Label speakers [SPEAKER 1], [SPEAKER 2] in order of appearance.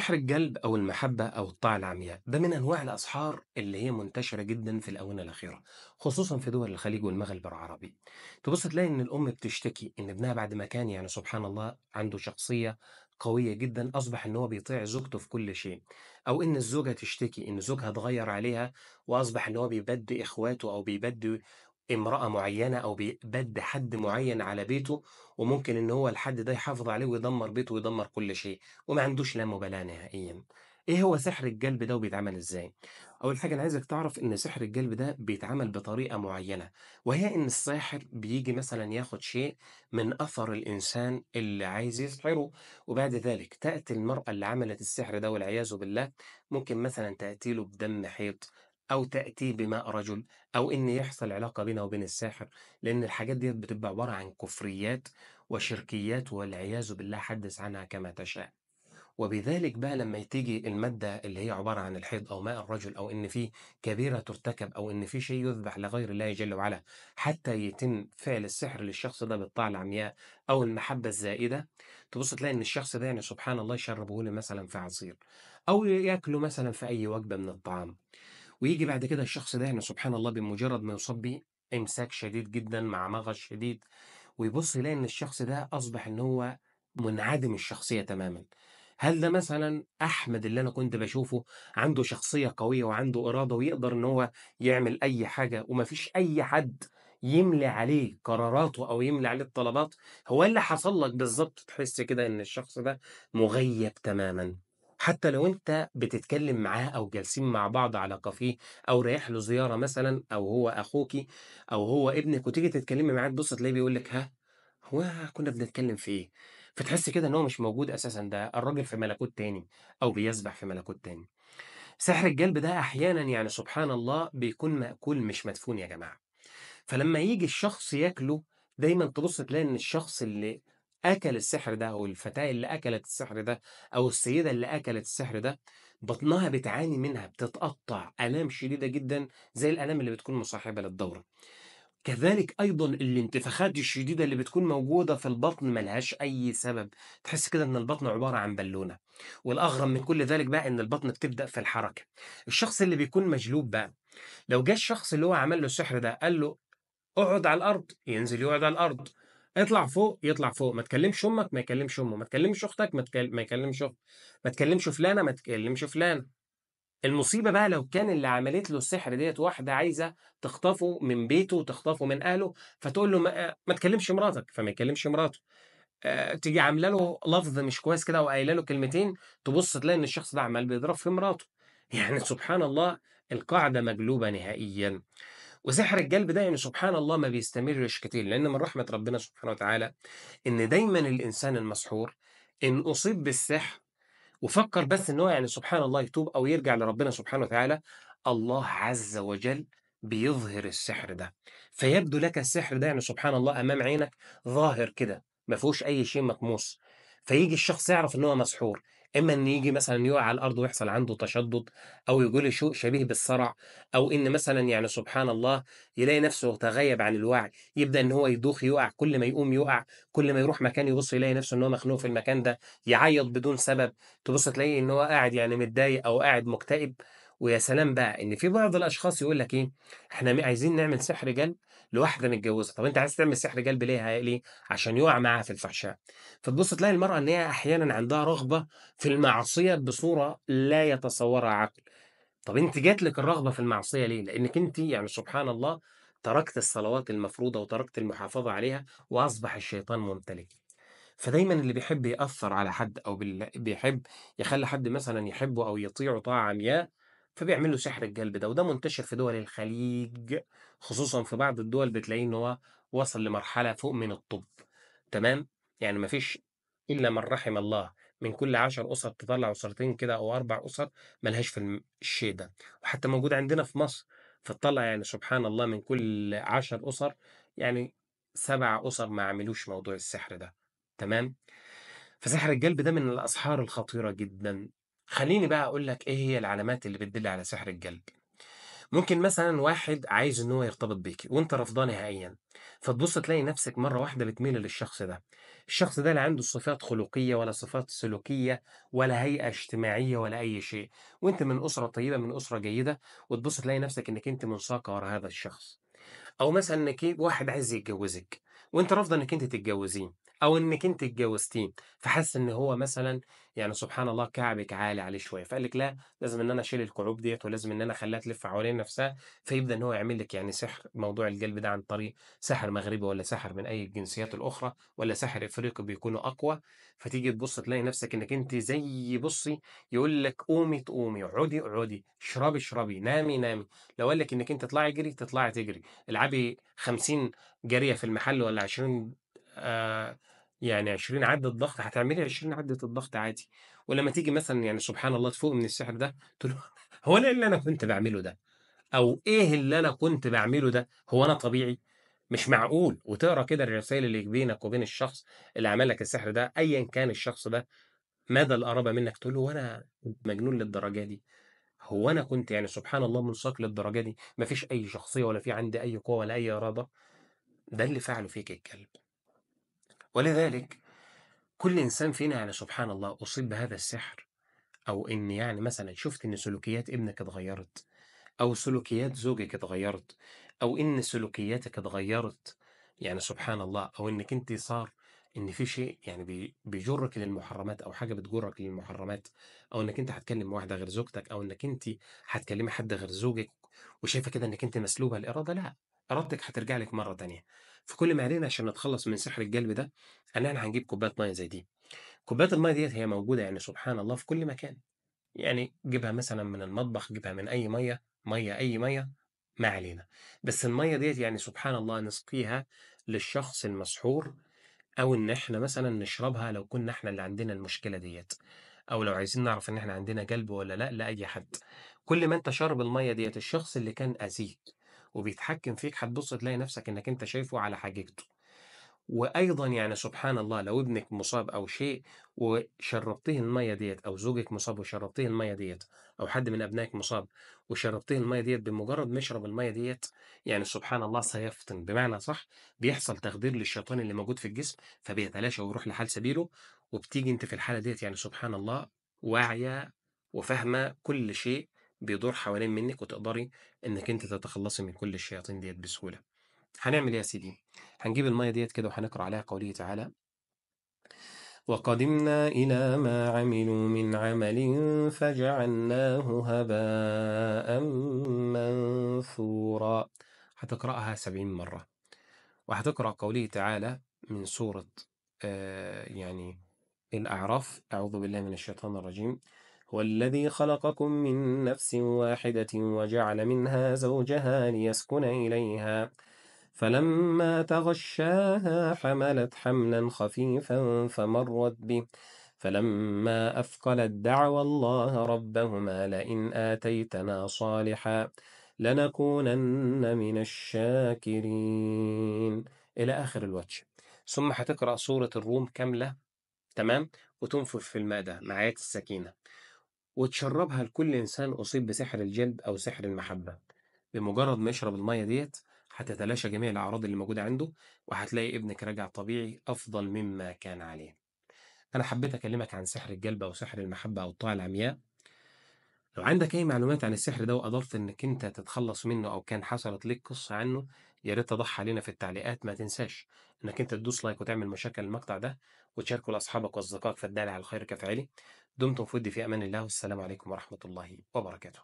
[SPEAKER 1] سحر الجلب أو المحبة أو الطاعة العمياء ده من أنواع الأسحار اللي هي منتشرة جدا في الآونة الأخيرة خصوصا في دول الخليج والمغرب العربي تبص تلاقي إن الأم بتشتكي إن ابنها بعد ما كان يعني سبحان الله عنده شخصية قوية جدا أصبح إن هو بيطيع زوجته في كل شيء أو إن الزوجة تشتكي إن زوجها اتغير عليها وأصبح إن هو بيبدي إخواته أو بيبدي امرأة معينة أو بيبد حد معين على بيته وممكن إن هو الحد ده يحافظ عليه ويدمر بيته ويدمر كل شيء وما عندوش لا مبالاة نهائيا إيه هو سحر الجلب ده وبيتعمل إزاي؟ أول حاجة أنا عايزك تعرف إن سحر الجلب ده بيتعمل بطريقة معينة وهي إن الساحر بيجي مثلا ياخد شيء من أثر الإنسان اللي عايز يسحره وبعد ذلك تأتي المرأة اللي عملت السحر ده والعياذ بالله ممكن مثلا تأتي له بدم حيط او تاتي بماء رجل او ان يحصل علاقه بينه وبين الساحر لان الحاجات ديت بتبقى عباره عن كفريات وشركيات والعياذ بالله حدث عنها كما تشاء وبذلك بقى لما تيجي المادة اللي هي عبارة عن الحيض أو ماء الرجل أو إن في كبيرة ترتكب أو إن في شيء يذبح لغير الله جل وعلا حتى يتم فعل السحر للشخص ده بالطاعة العمياء أو المحبة الزائدة تبص تلاقي إن الشخص ده يعني سبحان الله يشربه مثلا في عصير أو ياكله مثلا في أي وجبة من الطعام ويجي بعد كده الشخص ده يعني سبحان الله بمجرد ما يصاب بيه امساك شديد جدا مع مغص شديد ويبص يلاقي ان الشخص ده اصبح ان هو منعدم الشخصيه تماما هل ده مثلا احمد اللي انا كنت بشوفه عنده شخصيه قويه وعنده اراده ويقدر ان هو يعمل اي حاجه ومفيش اي حد يملي عليه قراراته او يملي عليه الطلبات هو إيه اللي حصل لك بالظبط تحس كده ان الشخص ده مغيب تماما حتى لو انت بتتكلم معاه او جالسين مع بعض على كافيه او رايح له زياره مثلا او هو اخوكي او هو ابنك وتيجي تتكلمي معاه تبص تلاقيه بيقول لك ها هو كنا بنتكلم في ايه فتحس كده ان هو مش موجود اساسا ده الراجل في ملكوت تاني او بيسبح في ملكوت تاني سحر الجلب ده احيانا يعني سبحان الله بيكون مأكول مش مدفون يا جماعه فلما يجي الشخص ياكله دايما تبص تلاقي ان الشخص اللي اكل السحر ده او الفتاه اللي اكلت السحر ده او السيده اللي اكلت السحر ده بطنها بتعاني منها بتتقطع الام شديده جدا زي الالام اللي بتكون مصاحبه للدوره كذلك ايضا الانتفاخات الشديده اللي بتكون موجوده في البطن ملهاش اي سبب تحس كده ان البطن عباره عن بالونه والاغرب من كل ذلك بقى ان البطن بتبدا في الحركه الشخص اللي بيكون مجلوب بقى لو جه الشخص اللي هو عمل له السحر ده قال له اقعد على الارض ينزل يقعد على الارض اطلع فوق يطلع فوق ما تكلمش امك ما يكلمش امه ما تكلمش اختك ما, تكلم ما يكلمش اخت ما تكلمش فلانه ما تكلمش فلانه المصيبه بقى لو كان اللي عملت له السحر ديت واحده عايزه تخطفه من بيته وتخطفه من اهله فتقول له ما, ما تكلمش مراتك فما يكلمش مراته تيجي عامله له لفظ مش كويس كده وقايله له كلمتين تبص تلاقي ان الشخص ده عمال بيضرب في مراته يعني سبحان الله القاعده مجلوبه نهائيا وسحر الجلب ده يعني سبحان الله ما بيستمرش كتير لأن من رحمة ربنا سبحانه وتعالى إن دايما الإنسان المسحور إن أصيب بالسحر وفكر بس إن هو يعني سبحان الله يتوب أو يرجع لربنا سبحانه وتعالى الله عز وجل بيظهر السحر ده فيبدو لك السحر ده يعني سبحان الله أمام عينك ظاهر كده ما فيهوش أي شيء مطموس فيجي الشخص يعرف إن هو مسحور اما ان يجي مثلا يقع على الارض ويحصل عنده تشدد او يقول شوء شبيه بالصرع او ان مثلا يعني سبحان الله يلاقي نفسه تغيب عن الوعي يبدا ان هو يدوخ يقع كل ما يقوم يقع كل ما يروح مكان يبص يلاقي نفسه ان هو مخنوق في المكان ده يعيط بدون سبب تبص تلاقيه ان هو قاعد يعني متضايق او قاعد مكتئب ويا سلام بقى ان في بعض الاشخاص يقول لك ايه احنا عايزين نعمل سحر جلب لواحده متجوزه طب انت عايز تعمل سحر قلب ليه ليه عشان يقع معاها في الفحشاء فتبص تلاقي المراه ان هي احيانا عندها رغبه في المعصيه بصوره لا يتصورها عقل طب انت جات لك الرغبه في المعصيه ليه لانك انت يعني سبحان الله تركت الصلوات المفروضه وتركت المحافظه عليها واصبح الشيطان ممتلك فدايما اللي بيحب يأثر على حد أو بيحب يخلي حد مثلا يحبه أو يطيعه طاعة عمياء فبيعمل له سحر الجلب ده وده منتشر في دول الخليج خصوصا في بعض الدول بتلاقيه ان هو وصل لمرحله فوق من الطب تمام يعني مفيش الا من رحم الله من كل عشر أسر تطلع أسرتين كده أو أربع أسر ملهاش في الشيء ده وحتى موجود عندنا في مصر فتطلع يعني سبحان الله من كل عشر أسر يعني سبع أسر ما عملوش موضوع السحر ده تمام فسحر الجلب ده من الأسحار الخطيرة جدا خليني بقى أقول لك إيه هي العلامات اللي بتدل على سحر الجلب ممكن مثلا واحد عايز ان هو يرتبط بيكي وانت رافضاه نهائيا فتبص تلاقي نفسك مره واحده بتميل للشخص ده الشخص ده لا عنده صفات خلقيه ولا صفات سلوكيه ولا هيئه اجتماعيه ولا اي شيء وانت من اسره طيبه من اسره جيده وتبص تلاقي نفسك انك انت منساقه ورا هذا الشخص او مثلا انك إيه، واحد عايز يتجوزك وانت رافضه انك انت تتجوزيه او انك انت اتجوزتيه فحس ان هو مثلا يعني سبحان الله كعبك عالي عليه شويه فقال لك لا لازم ان انا اشيل الكعوب ديت ولازم ان انا اخليها تلف حوالين نفسها فيبدا ان هو يعمل لك يعني سحر موضوع الجلب ده عن طريق ساحر مغربي ولا ساحر من اي الجنسيات الاخرى ولا ساحر افريقي بيكونوا اقوى فتيجي تبص تلاقي نفسك انك انت زي بصي يقول لك قومي تقومي اقعدي اقعدي اشربي اشربي نامي نامي لو قال لك انك انت تطلعي جري تطلعي تجري العبي 50 جريه في المحل ولا 20 آه، يعني 20 عدة ضغط، هتعملي 20 عدة الضغط عادي، ولمّا تيجي مثلًا يعني سبحان الله تفوق من السحر ده، تقول هو أنا إيه اللي أنا كنت بعمله ده؟ أو إيه اللي أنا كنت بعمله ده؟ هو أنا طبيعي؟ مش معقول! وتقرا كده الرسايل اللي بينك وبين الشخص اللي عمل لك السحر ده، أيًا كان الشخص ده مدى القرابة منك، تقول له هو أنا كنت مجنون للدرجة دي؟ هو أنا كنت يعني سبحان الله منساق للدرجة دي؟ ما فيش أي شخصية ولا في عندي أي قوة ولا أي إرادة؟ ده اللي فعله فيكِ الكلب. ولذلك كل إنسان فينا يعني سبحان الله أصيب بهذا السحر أو إن يعني مثلا شفت إن سلوكيات ابنك اتغيرت أو سلوكيات زوجك اتغيرت أو إن سلوكياتك اتغيرت يعني سبحان الله أو إنك أنت صار ان في شيء يعني بيجرك للمحرمات او حاجه بتجرك للمحرمات او انك انت هتكلم واحده غير زوجتك او انك انت هتكلمي حد غير زوجك وشايفه كده انك انت مسلوبه الاراده لا ردك هترجع لك مره تانية فكل ما علينا عشان نتخلص من سحر الجلب ده ان احنا هنجيب كوبايات ميه زي دي كوبايات الميه ديت هي موجوده يعني سبحان الله في كل مكان يعني جيبها مثلا من المطبخ جيبها من اي ميه ميه اي ميه ما علينا بس الميه ديت يعني سبحان الله نسقيها للشخص المسحور او ان احنا مثلا نشربها لو كنا احنا اللي عندنا المشكله ديت او لو عايزين نعرف ان احنا عندنا قلب ولا لا لاي حد كل ما انت شارب الميه ديت الشخص اللي كان اذيك وبيتحكم فيك هتبص تلاقي نفسك انك انت شايفه على حقيقته وايضا يعني سبحان الله لو ابنك مصاب او شيء وشربتيه الميه ديت او زوجك مصاب وشربتيه الميه ديت او حد من ابنائك مصاب وشربتيه الميه ديت بمجرد ما يشرب الميه ديت يعني سبحان الله سيفطن بمعنى صح بيحصل تخدير للشيطان اللي موجود في الجسم فبيتلاشى ويروح لحال سبيله وبتيجي انت في الحاله ديت يعني سبحان الله واعيه وفاهمه كل شيء بيدور حوالين منك وتقدري انك انت تتخلصي من كل الشياطين ديت بسهوله هنعمل ايه يا سيدي هنجيب الميه ديت كده وهنقرا عليها قوله تعالى وقدمنا إلى ما عملوا من عمل فجعلناه هباء منثورا هتقرأها سبعين مرة وهتقرأ قوله تعالى من سورة آه يعني الأعراف أعوذ بالله من الشيطان الرجيم هو الذي خلقكم من نفس واحدة وجعل منها زوجها ليسكن إليها فلما تغشاها حملت حملا خفيفا فمرت به فلما أثقلت دعوا الله ربهما لئن آتيتنا صالحا لنكونن من الشاكرين إلى آخر الوجه ثم هتقرأ سورة الروم كاملة تمام وتنفر في المادة معاية مع السكينة وتشربها لكل إنسان أصيب بسحر الجلد أو سحر المحبة بمجرد ما يشرب المية ديت هتتلاشى جميع الأعراض اللي موجودة عنده وهتلاقي ابنك راجع طبيعي أفضل مما كان عليه أنا حبيت أكلمك عن سحر الجلب أو سحر المحبة أو الطاعة العمياء لو عندك أي معلومات عن السحر ده وقدرت إنك أنت تتخلص منه أو كان حصلت لك قصة عنه يا ريت تضحي علينا في التعليقات ما تنساش إنك أنت تدوس لايك وتعمل مشاكل المقطع ده وتشاركه لأصحابك وأصدقائك فالدالي على الخير كفعلي دمتم في في أمان الله والسلام عليكم ورحمة الله وبركاته